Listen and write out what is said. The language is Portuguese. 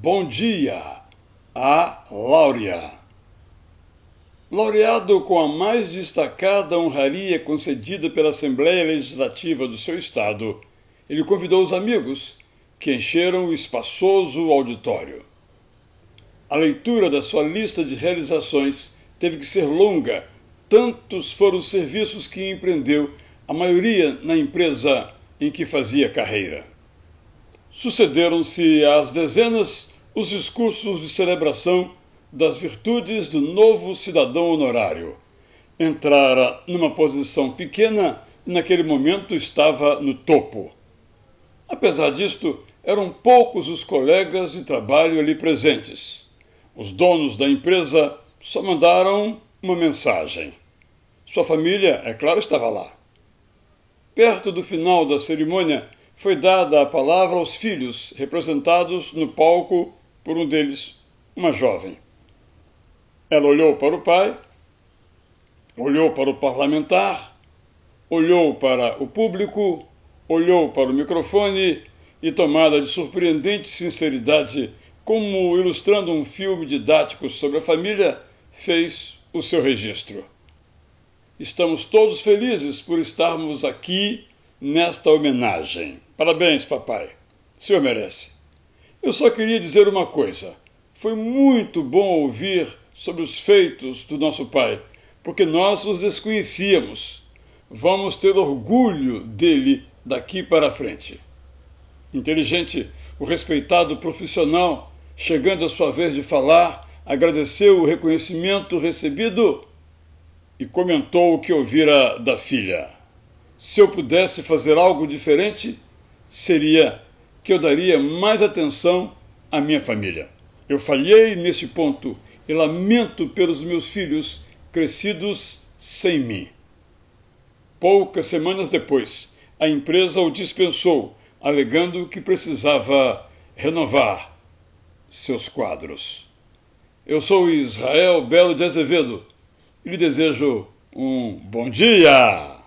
Bom dia, a Laurea. Laureado com a mais destacada honraria concedida pela Assembleia Legislativa do seu estado, ele convidou os amigos, que encheram o espaçoso auditório. A leitura da sua lista de realizações teve que ser longa, tantos foram os serviços que empreendeu, a maioria na empresa em que fazia carreira. Sucederam-se às dezenas os discursos de celebração das virtudes do novo cidadão honorário. Entrara numa posição pequena e naquele momento estava no topo. Apesar disto, eram poucos os colegas de trabalho ali presentes. Os donos da empresa só mandaram uma mensagem. Sua família, é claro, estava lá. Perto do final da cerimônia, foi dada a palavra aos filhos, representados no palco por um deles, uma jovem. Ela olhou para o pai, olhou para o parlamentar, olhou para o público, olhou para o microfone e, tomada de surpreendente sinceridade, como ilustrando um filme didático sobre a família, fez o seu registro. Estamos todos felizes por estarmos aqui nesta homenagem. Parabéns, papai. O senhor merece. Eu só queria dizer uma coisa. Foi muito bom ouvir sobre os feitos do nosso pai, porque nós os desconhecíamos. Vamos ter orgulho dele daqui para frente. Inteligente, o respeitado profissional, chegando à sua vez de falar, agradeceu o reconhecimento recebido e comentou o que ouvira da filha. Se eu pudesse fazer algo diferente, seria que eu daria mais atenção à minha família. Eu falhei nesse ponto e lamento pelos meus filhos crescidos sem mim. Poucas semanas depois, a empresa o dispensou, alegando que precisava renovar seus quadros. Eu sou Israel Belo de Azevedo e lhe desejo um bom dia!